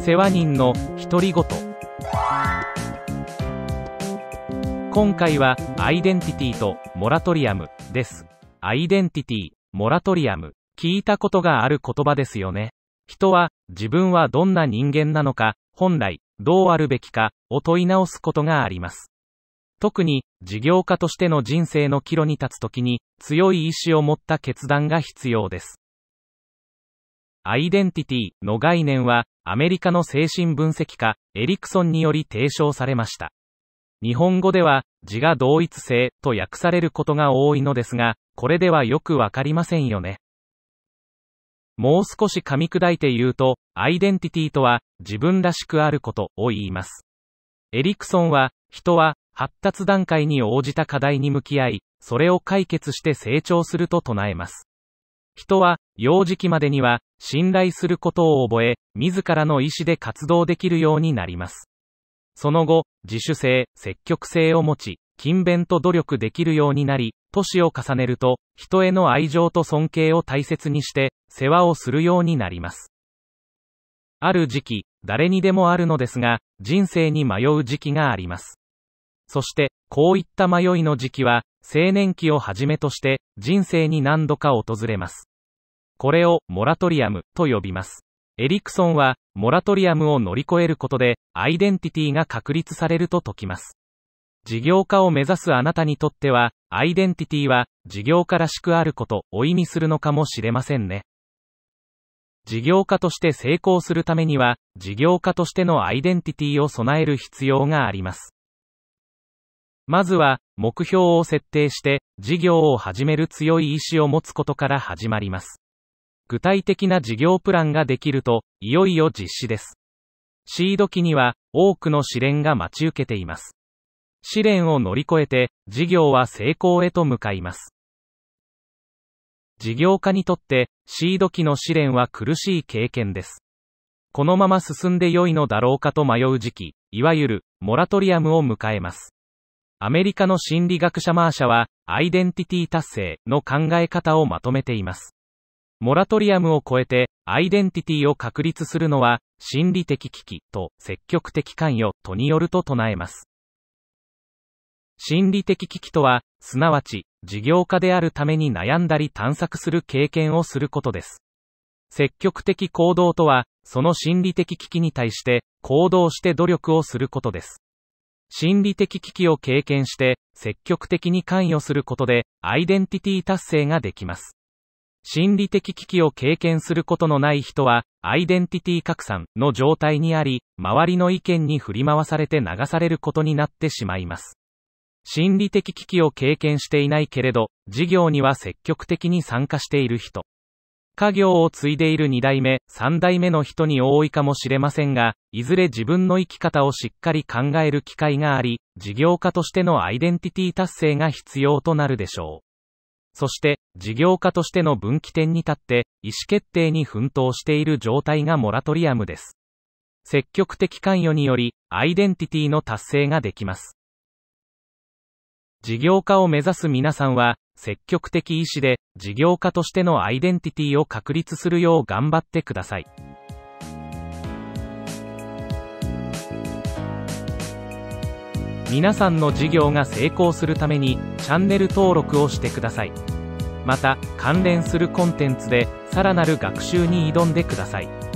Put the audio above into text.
世話人の独り言今回はアイデンティティとモラトリアムですアイデンティティモラトリアム聞いたことがある言葉ですよね人は自分はどんな人間なのか本来どうあるべきかを問い直すことがあります特に事業家としての人生の岐路に立つ時に強い意志を持った決断が必要ですアイデンティティの概念は、アメリカの精神分析家、エリクソンにより提唱されました。日本語では、自我同一性と訳されることが多いのですが、これではよくわかりませんよね。もう少し噛み砕いて言うと、アイデンティティとは、自分らしくあることを言います。エリクソンは、人は、発達段階に応じた課題に向き合い、それを解決して成長すると唱えます。人は、幼児期までには、信頼することを覚え、自らの意思で活動できるようになります。その後、自主性、積極性を持ち、勤勉と努力できるようになり、年を重ねると、人への愛情と尊敬を大切にして、世話をするようになります。ある時期、誰にでもあるのですが、人生に迷う時期があります。そして、こういった迷いの時期は、青年期をはじめとして、人生に何度か訪れます。これをモラトリアムと呼びます。エリクソンは、モラトリアムを乗り越えることで、アイデンティティが確立されると説きます。事業家を目指すあなたにとっては、アイデンティティは、事業家らしくあることを意味するのかもしれませんね。事業家として成功するためには、事業家としてのアイデンティティを備える必要があります。まずは、目標を設定して、事業を始める強い意志を持つことから始まります。具体的な事業プランができると、いよいよ実施です。シード期には、多くの試練が待ち受けています。試練を乗り越えて、事業は成功へと向かいます。事業家にとって、シード期の試練は苦しい経験です。このまま進んで良いのだろうかと迷う時期、いわゆる、モラトリアムを迎えます。アメリカの心理学者マーシャは、アイデンティティ達成の考え方をまとめています。モラトリアムを超えて、アイデンティティを確立するのは、心理的危機と積極的関与とによると唱えます。心理的危機とは、すなわち、事業家であるために悩んだり探索する経験をすることです。積極的行動とは、その心理的危機に対して、行動して努力をすることです。心理的危機を経験して、積極的に関与することで、アイデンティティ達成ができます。心理的危機を経験することのない人は、アイデンティティ拡散の状態にあり、周りの意見に振り回されて流されることになってしまいます。心理的危機を経験していないけれど、事業には積極的に参加している人。家業を継いでいる2代目、3代目の人に多いかもしれませんが、いずれ自分の生き方をしっかり考える機会があり、事業家としてのアイデンティティ達成が必要となるでしょう。そして、事業家としての分岐点に立って、意思決定に奮闘している状態がモラトリアムです。積極的関与により、アイデンティティの達成ができます。事業家を目指す皆さんは、積極的意思で、事業家としてのアイデンティティを確立するよう頑張ってください。皆さんの事業が成功するために、チャンネル登録をしてください。また関連するコンテンツでさらなる学習に挑んでください